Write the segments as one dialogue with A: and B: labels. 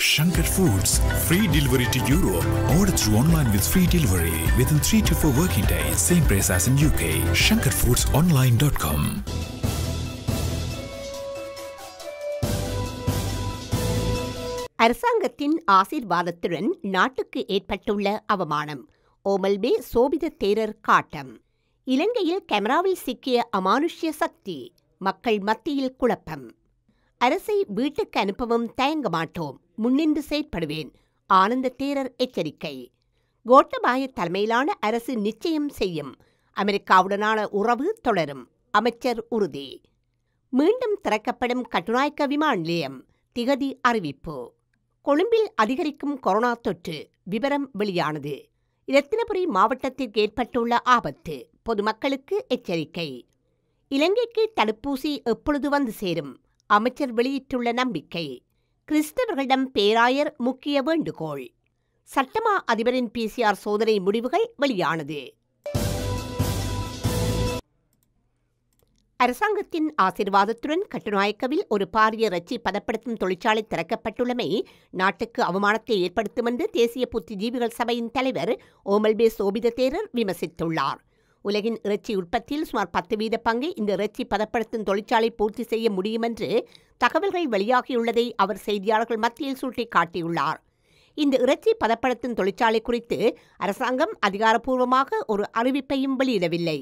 A: Shankar Foods. Free delivery to Europe. Order through online with free delivery within 3 to 4 working days. Same price as in UK. ShankarFoodsOnline.com. அரசாங்கத்தின் ஆசீர்வாதத்துடன் நாட்டுக்கு ஏற்பட்டுள்ள அவமானம் ஓமல்பே சோபித தேரர் காட்டம் இலங்கையில் கேமராவில் சிக்கிய அமானுஷ்ய சக்தி மக்கள் மத்தியில் குழப்பம் அரசை வீட்டுக்கு அனுப்பவும் தயங்க மாட்டோம் முன்னின்று செயற்படுவேன் ஆனந்த தேரர் எச்சரிக்கை கோட்டபாய தலைமையிலான அரசு நிச்சயம் செய்யும் அமெரிக்காவுடனான உறவு தொடரும் அமைச்சர் உறுதி மீண்டும் திறக்கப்படும் கட்டுநாயக்க விமான நிலையம் திகதி அறிவிப்பு கொழும்பில் அதிகரிக்கும் கொரோனா தொற்று விவரம் வெளியானது இரத்தினபுரி மாவட்டத்திற்கு ஏற்பட்டுள்ள ஆபத்து பொதுமக்களுக்கு எச்சரிக்கை இலங்கைக்கு தடுப்பூசி எப்பொழுது வந்து சேரும் அமைச்சர் வெளியிட்டுள்ள நம்பிக்கை கிறிஸ்தவர்களிடம் பேராயர் முக்கிய வேண்டுகோள் சட்டமா அதிபரின் பிசிஆர் சோதனை முடிவுகள் வெளியானது அரசாங்கத்தின் ஆசிர்வாதத்துடன் கட்டுநாயக்கவில் ஒரு பாரிய ரச்சி பதப்படுத்தும் தொழிற்சாலை திறக்கப்பட்டுள்ளமை நாட்டுக்கு அவமானத்தை ஏற்படுத்தும் என்று தேசிய புத்திஜீவிகள் சபையின் தலைவர் ஓமல்பே சோபித தேரர் விமர்சித்துள்ளார் உலகின் இறைச்சி உற்பத்தியில் சுமார் பத்து வீத பங்கு இந்த இறைச்சி பதப்படுத்தும் தொழிற்சாலை பூர்த்தி செய்ய முடியும் என்று தகவல்கள் வெளியாகியுள்ளதை அவர் செய்தியாளர்கள் மத்தியில் சுட்டிக்காட்டியுள்ளார் இந்த இறைச்சி பதப்படுத்தும் தொழிற்சாலை குறித்து அரசாங்கம் அதிகாரப்பூர்வமாக ஒரு அறிவிப்பையும் வெளியிடவில்லை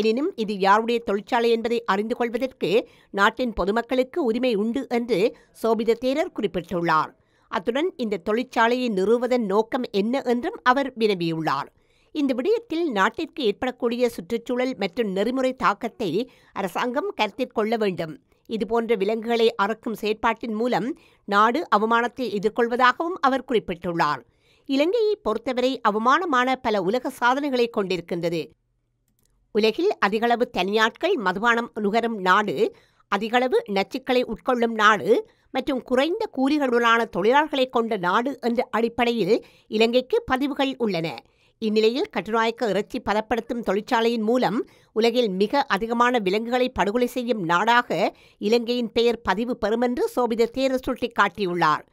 A: எனினும் இது யாருடைய தொழிற்சாலை என்பதை அறிந்து கொள்வதற்கு நாட்டின் பொதுமக்களுக்கு உரிமை உண்டு என்று சோபித தேரர் குறிப்பிட்டுள்ளார் அத்துடன் இந்த தொழிற்சாலையை நிறுவுவதன் நோக்கம் என்ன என்றும் அவர் வினவியுள்ளார் இந்த விடயத்தில் நாட்டிற்கு ஏற்படக்கூடிய சுற்றுச்சூழல் மற்றும் நெறிமுறை தாக்கத்தை அரசாங்கம் கருத்தில் கொள்ள வேண்டும் இதுபோன்ற விலங்குகளை அறுக்கும் செயற்பாட்டின் மூலம் நாடு அவமானத்தை எதிர்கொள்வதாகவும் அவர் குறிப்பிட்டுள்ளார் இலங்கையை பொறுத்தவரை அவமானமான பல உலக சாதனைகளை கொண்டிருக்கின்றது உலகில் அதிகளவு தனியாட்கள் மதுபானம் நுகரும் நாடு அதிகளவு நச்சுக்களை உட்கொள்ளும் நாடு மற்றும் குறைந்த கூலிகளுடனான தொழிலாளர்களை கொண்ட நாடு என்ற அடிப்படையில் இலங்கைக்கு பதிவுகள் உள்ளன இந்நிலையில் கட்டுநாயக்க இறைச்சி பதப்படுத்தும் தொழிற்சாலையின் மூலம் உலகில் மிக அதிகமான விலங்குகளை படுகொலை செய்யும் நாடாக இலங்கையின் பெயர் பதிவு பெறும் என்று சோபித தேர சுட்டிக்காட்டியுள்ளார்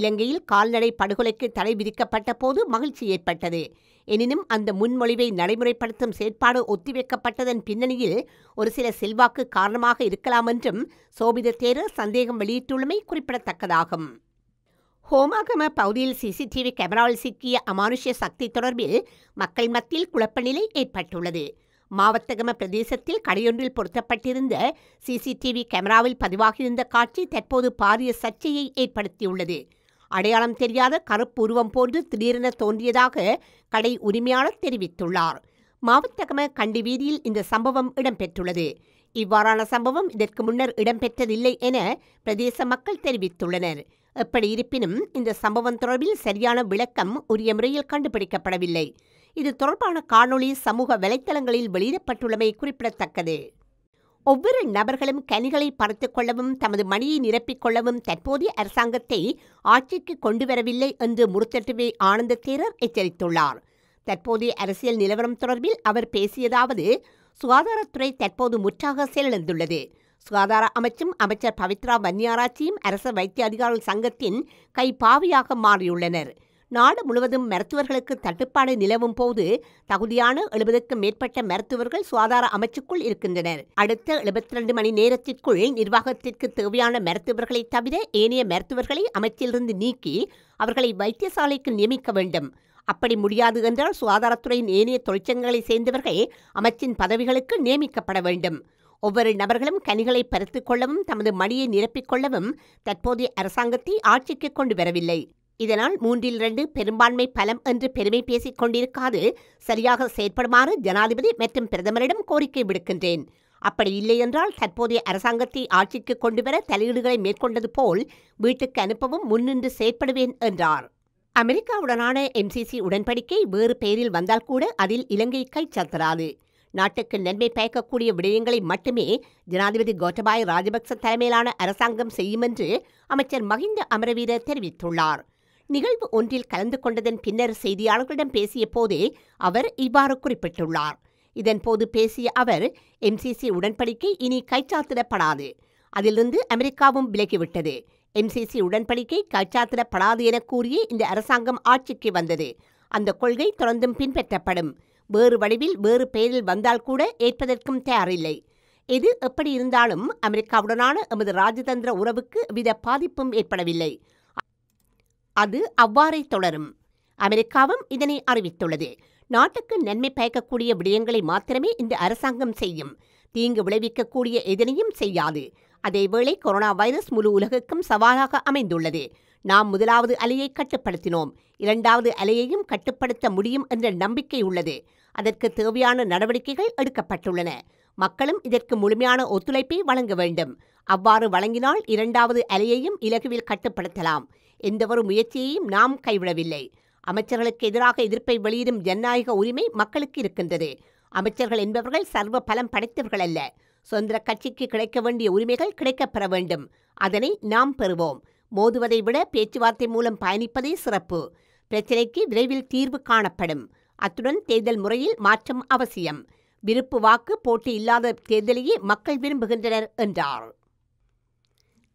A: இலங்கையில் கால்நடை படுகொலைக்கு தடை விதிக்கப்பட்ட போது மகிழ்ச்சி ஏற்பட்டது எனினும் அந்த முன்மொழிவை நடைமுறைப்படுத்தும் செயற்பாடு ஒத்திவைக்கப்பட்டதன் பின்னணியில் ஒரு சில செல்வாக்கு காரணமாக இருக்கலாம் என்றும் சோபித தேரர் சந்தேகம் வெளியிட்டுள்ளமை குறிப்பிடத்தக்கதாகும் ஹோமாகம பகுதியில் சிசிடிவி கேமராவில் சிக்கிய அமானுஷ்ய சக்தி தொடர்பில் மக்கள் மத்தியில் குழப்ப நிலை ஏற்பட்டுள்ளது மாவத்தகம பிரதேசத்தில் கடையொன்றில் பொருத்தப்பட்டிருந்த சிசிடிவி கேமராவில் பதிவாகியிருந்த காட்சி தற்போது பாரிய சர்ச்சையை ஏற்படுத்தியுள்ளது அடையாளம் தெரியாத உருவம் போன்று திடீரென தோன்றியதாக கடை உரிமையாளர் தெரிவித்துள்ளார் மாவத்தகம கண்டி வீதியில் இந்த சம்பவம் இடம்பெற்றுள்ளது இவ்வாறான சம்பவம் இதற்கு முன்னர் இடம்பெற்றதில்லை என பிரதேச மக்கள் தெரிவித்துள்ளனர் எப்படி இருப்பினும் இந்த சம்பவம் தொடர்பில் சரியான விளக்கம் உரிய முறையில் கண்டுபிடிக்கப்படவில்லை இது தொடர்பான காணொளி சமூக வலைத்தளங்களில் வெளியிடப்பட்டுள்ளமை குறிப்பிடத்தக்கது ஒவ்வொரு நபர்களும் கனிகளை பறித்து கொள்ளவும் தமது மணியை நிரப்பிக்கொள்ளவும் தற்போதைய அரசாங்கத்தை ஆட்சிக்கு கொண்டு வரவில்லை என்று முருத்தட்டுவே ஆனந்த தேரர் எச்சரித்துள்ளார் தற்போதைய அரசியல் நிலவரம் தொடர்பில் அவர் பேசியதாவது சுகாதாரத்துறை தற்போது முற்றாக செயலிழந்துள்ளது சுகாதார அமைச்சும் அமைச்சர் பவித்ரா பன்னியாராச்சியும் அரச வைத்திய அதிகாரிகள் சங்கத்தின் கைப்பாவியாக மாறியுள்ளனர் நாடு முழுவதும் மருத்துவர்களுக்கு தட்டுப்பாடு நிலவும் போது தகுதியான எழுபதுக்கும் மேற்பட்ட மருத்துவர்கள் சுகாதார அமைச்சுக்குள் இருக்கின்றனர் அடுத்த எழுபத்தி ரெண்டு மணி நேரத்திற்குள் நிர்வாகத்திற்கு தேவையான மருத்துவர்களை தவிர ஏனைய மருத்துவர்களை அமைச்சிலிருந்து நீக்கி அவர்களை வைத்தியசாலைக்கு நியமிக்க வேண்டும் அப்படி முடியாது என்றால் சுகாதாரத்துறையின் ஏனைய தொழிற்சங்கங்களை சேர்ந்தவர்கள் அமைச்சின் பதவிகளுக்கு நியமிக்கப்பட வேண்டும் ஒவ்வொரு நபர்களும் கனிகளை பறித்துக் கொள்ளவும் தமது மடியை நிரப்பிக்கொள்ளவும் தற்போதைய அரசாங்கத்தை ஆட்சிக்கு கொண்டு வரவில்லை இதனால் மூன்றில் இரண்டு பெரும்பான்மை பலம் என்று பெருமை பேசிக் கொண்டிருக்காது சரியாக செயற்படுமாறு ஜனாதிபதி மற்றும் பிரதமரிடம் கோரிக்கை விடுக்கின்றேன் அப்படி இல்லை என்றால் தற்போதைய அரசாங்கத்தை ஆட்சிக்கு கொண்டுவர தலையீடுகளை மேற்கொண்டது போல் வீட்டுக்கு அனுப்பவும் முன்னின்று செயற்படுவேன் என்றார் அமெரிக்காவுடனான எம்சிசி உடன்படிக்கை வேறு பெயரில் வந்தால் கூட அதில் இலங்கை கை சத்தராது நாட்டுக்கு நன்மை பயக்கக்கூடிய விடயங்களை மட்டுமே ஜனாதிபதி கோட்டபாய ராஜபக்ச தலைமையிலான அரசாங்கம் செய்யும் என்று அமைச்சர் மஹிந்த அமரவீர தெரிவித்துள்ளார் நிகழ்வு ஒன்றில் கலந்து கொண்டதன் பின்னர் செய்தியாளர்களிடம் பேசிய போதே அவர் இவ்வாறு குறிப்பிட்டுள்ளார் இதன்போது பேசிய அவர் எம்சிசி உடன்படிக்கை இனி கைச்சாத்திடப்படாது அதிலிருந்து அமெரிக்காவும் விலகிவிட்டது எம்சிசி உடன்படிக்கை கைச்சாத்திடப்படாது என கூறிய இந்த அரசாங்கம் ஆட்சிக்கு வந்தது அந்த கொள்கை தொடர்ந்தும் பின்பற்றப்படும் வேறு வடிவில் வேறு பெயரில் வந்தால் கூட ஏற்பதற்கும் தயாரில்லை எது எப்படி இருந்தாலும் அமெரிக்காவுடனான எமது ராஜதந்திர உறவுக்கு வித பாதிப்பும் ஏற்படவில்லை அது அவ்வாறே தொடரும் அமெரிக்காவும் இதனை அறிவித்துள்ளது நாட்டுக்கு நன்மை பயக்கக்கூடிய விடயங்களை மாத்திரமே இந்த அரசாங்கம் செய்யும் தீங்கு விளைவிக்கக்கூடிய எதனையும் செய்யாது அதேவேளை கொரோனா வைரஸ் முழு உலகுக்கும் சவாலாக அமைந்துள்ளது நாம் முதலாவது அலையை கட்டுப்படுத்தினோம் இரண்டாவது அலையையும் கட்டுப்படுத்த முடியும் என்ற நம்பிக்கை உள்ளது அதற்கு தேவையான நடவடிக்கைகள் எடுக்கப்பட்டுள்ளன மக்களும் இதற்கு முழுமையான ஒத்துழைப்பை வழங்க வேண்டும் அவ்வாறு வழங்கினால் இரண்டாவது அலையையும் இலகுவில் கட்டுப்படுத்தலாம் எந்தவொரு முயற்சியையும் நாம் கைவிடவில்லை அமைச்சர்களுக்கு எதிராக எதிர்ப்பை வெளியிடும் ஜனநாயக உரிமை மக்களுக்கு இருக்கின்றது அமைச்சர்கள் என்பவர்கள் சர்வ பலம் படைத்தவர்கள் அல்ல சுதந்திர கட்சிக்கு கிடைக்க வேண்டிய உரிமைகள் கிடைக்கப்பெற வேண்டும் அதனை நாம் பெறுவோம் மோதுவதை விட பேச்சுவார்த்தை மூலம் பயணிப்பதே சிறப்பு பிரச்சினைக்கு விரைவில் தீர்வு காணப்படும் அத்துடன் தேர்தல் முறையில் மாற்றம் அவசியம் விருப்பு வாக்கு போட்டி இல்லாத தேர்தலையே மக்கள் விரும்புகின்றனர் என்றார்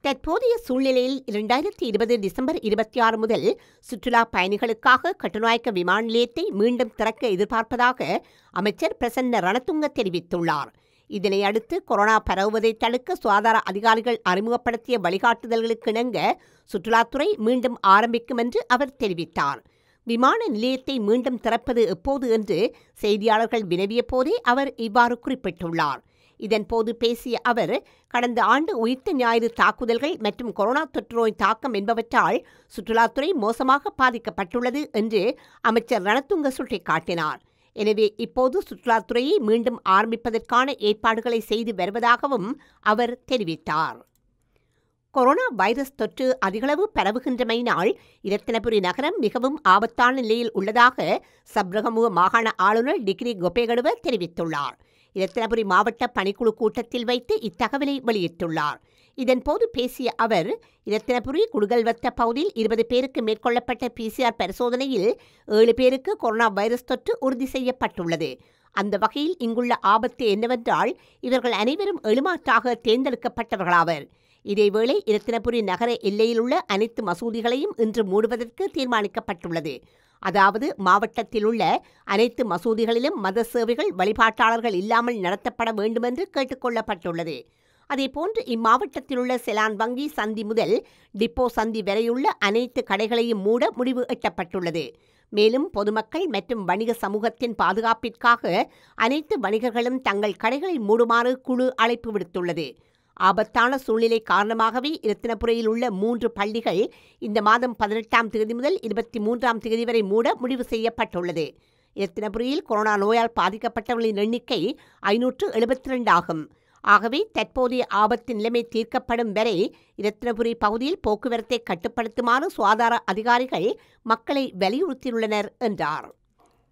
A: தற்போதைய சூழ்நிலையில் இரண்டாயிரத்தி இருபது டிசம்பர் இருபத்தி ஆறு முதல் சுற்றுலா பயணிகளுக்காக கட்டுநாயக்க விமான நிலையத்தை மீண்டும் திறக்க எதிர்பார்ப்பதாக அமைச்சர் பிரசன்ன ரணத்துங்க தெரிவித்துள்ளார் இதனை அடுத்து கொரோனா பரவுவதை தடுக்க சுகாதார அதிகாரிகள் அறிமுகப்படுத்திய வழிகாட்டுதல்களுக்கு இணங்க சுற்றுலாத்துறை மீண்டும் ஆரம்பிக்கும் என்று அவர் தெரிவித்தார் விமான நிலையத்தை மீண்டும் திறப்பது எப்போது என்று செய்தியாளர்கள் வினவிய போதே அவர் இவ்வாறு குறிப்பிட்டுள்ளார் இதன்போது பேசிய அவர் கடந்த ஆண்டு உயிர்த்த ஞாயிறு தாக்குதல்கள் மற்றும் கொரோனா தொற்றுநோய் தாக்கம் என்பவற்றால் சுற்றுலாத்துறை மோசமாக பாதிக்கப்பட்டுள்ளது என்று அமைச்சர் ரணத்துங்க சுட்டிக்காட்டினார் எனவே இப்போது சுற்றுலாத்துறையை மீண்டும் ஆரம்பிப்பதற்கான ஏற்பாடுகளை செய்து வருவதாகவும் அவர் தெரிவித்தார் கொரோனா வைரஸ் தொற்று அதிகளவு பரவுகின்றமையினால் இரத்தினபுரி நகரம் மிகவும் ஆபத்தான நிலையில் உள்ளதாக சப்ரகமுக மாகாண ஆளுநர் டிகிரி கோபேகடுவ தெரிவித்துள்ளார் இரத்தினபுரி மாவட்ட பணிக்குழு கூட்டத்தில் வைத்து இத்தகவலை வெளியிட்டுள்ளார் இதன்போது பேசிய அவர் இரத்தினபுரி குடுகல்வத்த பகுதியில் இருபது பேருக்கு மேற்கொள்ளப்பட்ட பிசிஆர் பரிசோதனையில் ஏழு பேருக்கு கொரோனா வைரஸ் தொற்று உறுதி செய்யப்பட்டுள்ளது அந்த வகையில் இங்குள்ள ஆபத்து என்னவென்றால் இவர்கள் அனைவரும் எழுமாற்றாக தேர்ந்தெடுக்கப்பட்டவர்களாவர் இதேவேளை இரத்தினபுரி நகர எல்லையில் உள்ள அனைத்து மசூதிகளையும் இன்று மூடுவதற்கு தீர்மானிக்கப்பட்டுள்ளது அதாவது மாவட்டத்தில் உள்ள அனைத்து மசூதிகளிலும் மத சேவைகள் வழிபாட்டாளர்கள் இல்லாமல் நடத்தப்பட வேண்டுமென்று கேட்டுக்கொள்ளப்பட்டுள்ளது அதேபோன்று இம்மாவட்டத்தில் உள்ள செலான் வங்கி சந்தி முதல் டிப்போ சந்தி வரையுள்ள அனைத்து கடைகளையும் மூட முடிவு எட்டப்பட்டுள்ளது மேலும் பொதுமக்கள் மற்றும் வணிக சமூகத்தின் பாதுகாப்பிற்காக அனைத்து வணிகர்களும் தங்கள் கடைகளை மூடுமாறு குழு அழைப்பு விடுத்துள்ளது ஆபத்தான சூழ்நிலை காரணமாகவே இரத்தினபுரையில் உள்ள மூன்று பள்ளிகள் இந்த மாதம் பதினெட்டாம் தேதி முதல் இருபத்தி மூன்றாம் தேதி வரை மூட முடிவு செய்யப்பட்டுள்ளது இரத்தினபுரியில் கொரோனா நோயால் பாதிக்கப்பட்டவர்களின் எண்ணிக்கை ஐநூற்று எழுபத்தி ரெண்டு ஆகும் ஆகவே தற்போதைய ஆபத்து நிலைமை தீர்க்கப்படும் வரை இரத்தினபுரி பகுதியில் போக்குவரத்தை கட்டுப்படுத்துமாறு சுகாதார அதிகாரிகள் மக்களை வலியுறுத்தியுள்ளனர் என்றார்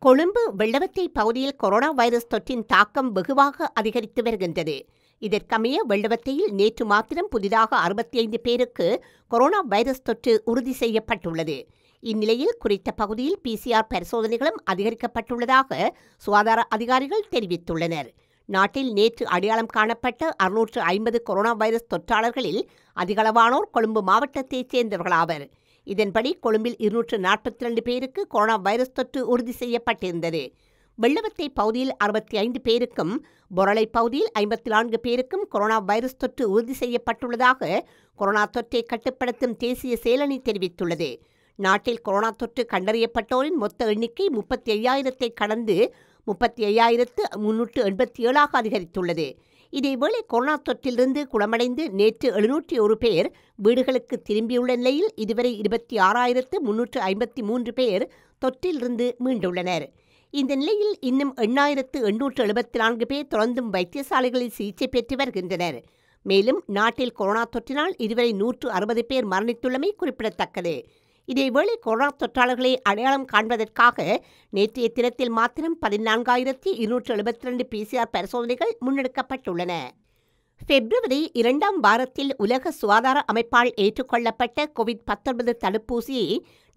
A: கொழும்பு வெள்ளவத்தை பகுதியில் கொரோனா வைரஸ் தொற்றின் தாக்கம் வெகுவாக அதிகரித்து வருகின்றது இதற்கமைய வெள்ளவத்தையில் நேற்று மாத்திரம் புதிதாக அறுபத்தி ஐந்து பேருக்கு கொரோனா வைரஸ் தொற்று உறுதி செய்யப்பட்டுள்ளது இந்நிலையில் குறித்த பகுதியில் பிசிஆர் பரிசோதனைகளும் அதிகரிக்கப்பட்டுள்ளதாக சுகாதார அதிகாரிகள் தெரிவித்துள்ளனர் நாட்டில் நேற்று அடையாளம் காணப்பட்ட அறுநூற்று ஐம்பது கொரோனா வைரஸ் தொற்றாளர்களில் அதிகளவானோர் கொழும்பு மாவட்டத்தைச் சேர்ந்தவர்களாவர் இதன்படி கொழும்பில் இருநூற்று நாற்பத்தி ரெண்டு பேருக்கு கொரோனா வைரஸ் தொற்று உறுதி செய்யப்பட்டிருந்தது வெள்ளவத்தை பகுதியில் அறுபத்தி ஐந்து பேருக்கும் பொரளை பகுதியில் ஐம்பத்தி நான்கு பேருக்கும் கொரோனா வைரஸ் தொற்று உறுதி செய்யப்பட்டுள்ளதாக கொரோனா தொற்றை கட்டுப்படுத்தும் தேசிய செயலணி தெரிவித்துள்ளது நாட்டில் கொரோனா தொற்று கண்டறியப்பட்டோரின் மொத்த எண்ணிக்கை முப்பத்தி ஐயாயிரத்தை கடந்து முப்பத்தி ஐயாயிரத்து முன்னூற்று எண்பத்தி ஏழாக அதிகரித்துள்ளது இதேவேளை கொரோனா தொற்றிலிருந்து குணமடைந்து நேற்று எழுநூற்றி ஒரு பேர் வீடுகளுக்கு திரும்பியுள்ள நிலையில் இதுவரை இருபத்தி ஆறாயிரத்து முன்னூற்று ஐம்பத்தி மூன்று பேர் தொற்றிலிருந்து மீண்டுள்ளனர் இந்த நிலையில் இன்னும் எண்ணாயிரத்து எண்ணூற்று எழுபத்தி நான்கு பேர் தொடர்ந்தும் வைத்தியசாலைகளில் சிகிச்சை பெற்று வருகின்றனர் மேலும் நாட்டில் கொரோனா தொற்றினால் இதுவரை நூற்று அறுபது பேர் மரணித்துள்ளமை குறிப்பிடத்தக்கது இதேவேளை கொரோனா தொற்றாளர்களை அடையாளம் காண்பதற்காக நேற்றைய தினத்தில் மாத்திரம் பதினான்காயிரத்தி இருநூற்று எழுபத்தி ரெண்டு பிசிஆர் பரிசோதனைகள் முன்னெடுக்கப்பட்டுள்ளன பிப்ரவரி இரண்டாம் வாரத்தில் உலக சுகாதார அமைப்பால் ஏற்றுக்கொள்ளப்பட்ட கோவிட் பத்தொன்பது தடுப்பூசியை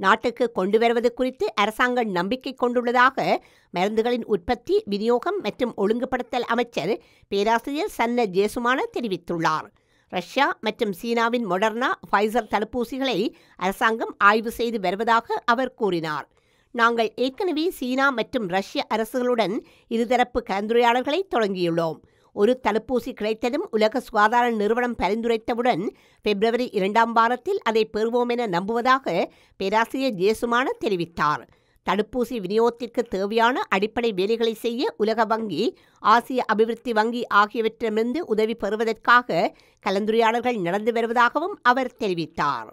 A: நாட்டுக்கு கொண்டு வருவது குறித்து அரசாங்கம் நம்பிக்கை கொண்டுள்ளதாக மருந்துகளின் உற்பத்தி விநியோகம் மற்றும் ஒழுங்குபடுத்தல் அமைச்சர் பேராசிரியர் சன்ன ஜேசுமான தெரிவித்துள்ளார் ரஷ்யா மற்றும் சீனாவின் மொடர்னா ஃபைசர் தடுப்பூசிகளை அரசாங்கம் ஆய்வு செய்து வருவதாக அவர் கூறினார் நாங்கள் ஏற்கனவே சீனா மற்றும் ரஷ்ய அரசுகளுடன் இருதரப்பு கலந்துரையாடல்களை தொடங்கியுள்ளோம் ஒரு தடுப்பூசி கிடைத்ததும் உலக சுகாதார நிறுவனம் பரிந்துரைத்தவுடன் பிப்ரவரி இரண்டாம் வாரத்தில் அதை பெறுவோம் என நம்புவதாக பேராசிரியர் ஜேசுமான தெரிவித்தார் தடுப்பூசி விநியோகத்திற்கு தேவையான அடிப்படை வேலைகளை செய்ய உலக வங்கி ஆசிய அபிவிருத்தி வங்கி ஆகியவற்றிடமிருந்து உதவி பெறுவதற்காக கலந்துரையாடல்கள் நடந்து வருவதாகவும் அவர் தெரிவித்தார்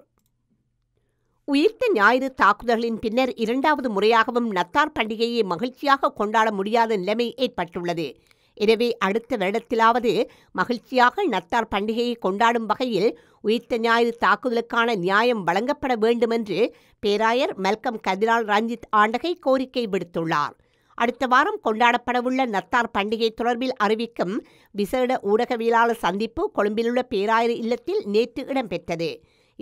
A: உயிர்த்த ஞாயிறு தாக்குதல்களின் பின்னர் இரண்டாவது முறையாகவும் நத்தார் பண்டிகையை மகிழ்ச்சியாக கொண்டாட முடியாத நிலைமை ஏற்பட்டுள்ளது எனவே அடுத்த வருடத்திலாவது மகிழ்ச்சியாக நத்தார் பண்டிகையை கொண்டாடும் வகையில் உயிர்த்த ஞாயிறு தாக்குதலுக்கான நியாயம் வழங்கப்பட வேண்டுமென்று பேராயர் மல்கம் கதிரால் ரஞ்சித் ஆண்டகை கோரிக்கை விடுத்துள்ளார் அடுத்த வாரம் கொண்டாடப்படவுள்ள நத்தார் பண்டிகை தொடர்பில் அறிவிக்கும் விசேட ஊடகவியலாளர் சந்திப்பு கொழும்பிலுள்ள பேராயர் இல்லத்தில் நேற்று இடம்பெற்றது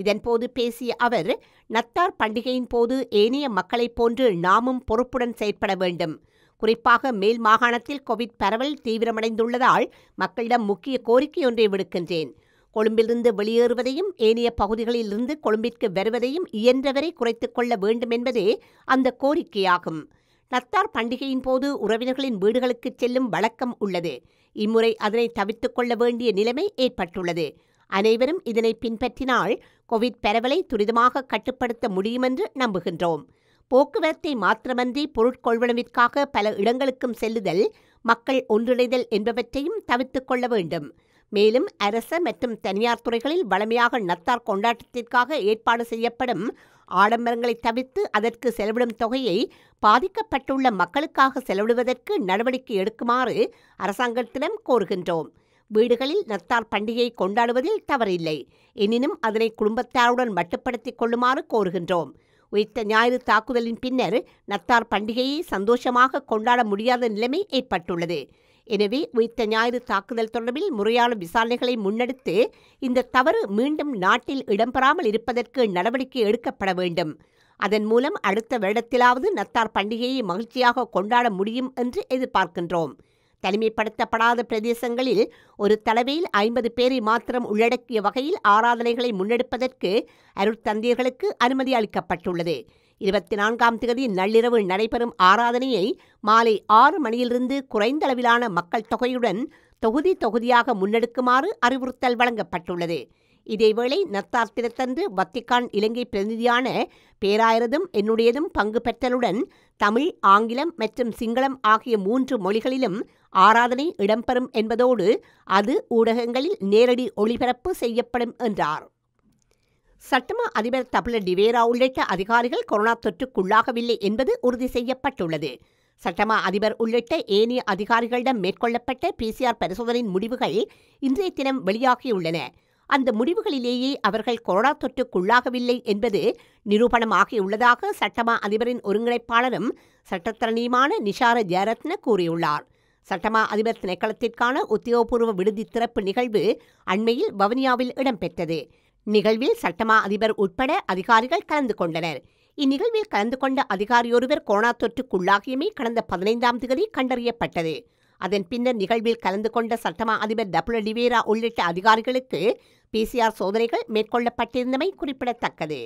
A: இதன்போது பேசிய அவர் நத்தார் பண்டிகையின் போது ஏனைய மக்களைப் போன்று நாமும் பொறுப்புடன் செயற்பட வேண்டும் குறிப்பாக மேல் மாகாணத்தில் கோவிட் பரவல் தீவிரமடைந்துள்ளதால் மக்களிடம் முக்கிய கோரிக்கை ஒன்றை விடுக்கின்றேன் கொழும்பிலிருந்து வெளியேறுவதையும் ஏனைய பகுதிகளிலிருந்து கொழும்பிற்கு வருவதையும் இயன்றவரை குறைத்துக் கொள்ள வேண்டும் என்பதே அந்த கோரிக்கையாகும் நத்தார் பண்டிகையின் போது உறவினர்களின் வீடுகளுக்கு செல்லும் வழக்கம் உள்ளது இம்முறை அதனை தவித்துக் கொள்ள வேண்டிய நிலைமை ஏற்பட்டுள்ளது அனைவரும் இதனை பின்பற்றினால் கோவிட் பரவலை துரிதமாக கட்டுப்படுத்த முடியும் என்று நம்புகின்றோம் போக்குவரத்தை மாத்திரமன்றி பொருட்கொள்வனவிற்காக பல இடங்களுக்கும் செல்லுதல் மக்கள் ஒன்றிணைதல் என்பவற்றையும் தவிர்த்துக் கொள்ள வேண்டும் மேலும் அரச மற்றும் தனியார் துறைகளில் வளமையாக நத்தார் கொண்டாட்டத்திற்காக ஏற்பாடு செய்யப்படும் ஆடம்பரங்களை தவிர்த்து அதற்கு செலவிடும் தொகையை பாதிக்கப்பட்டுள்ள மக்களுக்காக செலவிடுவதற்கு நடவடிக்கை எடுக்குமாறு அரசாங்கத்திடம் கோருகின்றோம் வீடுகளில் நத்தார் பண்டிகையை கொண்டாடுவதில் தவறில்லை எனினும் அதனை குடும்பத்தாருடன் மட்டுப்படுத்திக் கொள்ளுமாறு கோருகின்றோம் உயிர்த்த ஞாயிறு தாக்குதலின் பின்னர் நத்தார் பண்டிகையை சந்தோஷமாக கொண்டாட முடியாத நிலைமை ஏற்பட்டுள்ளது எனவே உயிர்த்த ஞாயிறு தாக்குதல் தொடர்பில் முறையான விசாரணைகளை முன்னெடுத்து இந்த தவறு மீண்டும் நாட்டில் இடம்பெறாமல் இருப்பதற்கு நடவடிக்கை எடுக்கப்பட வேண்டும் அதன் மூலம் அடுத்த வருடத்திலாவது நத்தார் பண்டிகையை மகிழ்ச்சியாக கொண்டாட முடியும் என்று எதிர்பார்க்கின்றோம் தனிமைப்படுத்தப்படாத பிரதேசங்களில் ஒரு தலைமையில் ஐம்பது பேரை மாத்திரம் உள்ளடக்கிய வகையில் ஆராதனைகளை முன்னெடுப்பதற்கு அருட்தந்தையர்களுக்கு அனுமதி அளிக்கப்பட்டுள்ளது இருபத்தி நான்காம் தேதி நள்ளிரவு நடைபெறும் ஆராதனையை மாலை ஆறு மணியிலிருந்து குறைந்தளவிலான மக்கள் தொகையுடன் தொகுதி தொகுதியாக முன்னெடுக்குமாறு அறிவுறுத்தல் வழங்கப்பட்டுள்ளது இதேவேளை நத்தார் தினத்தன்று வத்திக்கான் இலங்கை பிரதிநிதியான பேராயிரதும் என்னுடையதும் பங்கு பெற்றலுடன் தமிழ் ஆங்கிலம் மற்றும் சிங்களம் ஆகிய மூன்று மொழிகளிலும் ஆராதனை இடம்பெறும் என்பதோடு அது ஊடகங்களில் நேரடி ஒளிபரப்பு செய்யப்படும் என்றார் சட்டமா அதிபர் தபில டிவேரா உள்ளிட்ட அதிகாரிகள் கொரோனா தொற்றுக்குள்ளாகவில்லை என்பது உறுதி செய்யப்பட்டுள்ளது சட்டமா அதிபர் உள்ளிட்ட ஏனைய அதிகாரிகளிடம் மேற்கொள்ளப்பட்ட பிசிஆர் பரிசோதனையின் முடிவுகள் இன்றைய தினம் வெளியாகியுள்ளன அந்த முடிவுகளிலேயே அவர்கள் கொரோனா தொற்றுக்குள்ளாகவில்லை என்பது நிரூபணமாகியுள்ளதாக சட்டமா அதிபரின் ஒருங்கிணைப்பாளரும் சட்டத்தரணியுமான நிஷார ஜெயரத்ன கூறியுள்ளார் சட்டமா அதிபர் திணைக்களத்திற்கான உத்தியோகபூர்வ விடுதி திறப்பு நிகழ்வு அண்மையில் வவுனியாவில் இடம்பெற்றது நிகழ்வில் சட்டமா அதிபர் உட்பட அதிகாரிகள் கலந்து கொண்டனர் இந்நிகழ்வில் கலந்து கொண்ட அதிகாரியொருவர் கொரோனா தொற்றுக்குள்ளாகியமே கடந்த பதினைந்தாம் தேதி கண்டறியப்பட்டது அதன் பின்னர் நிகழ்வில் கலந்து கொண்ட சட்டமா அதிபர் டபுள் டிவேரா உள்ளிட்ட அதிகாரிகளுக்கு பிசிஆர் சோதனைகள் மேற்கொள்ளப்பட்டிருந்தமை குறிப்பிடத்தக்கது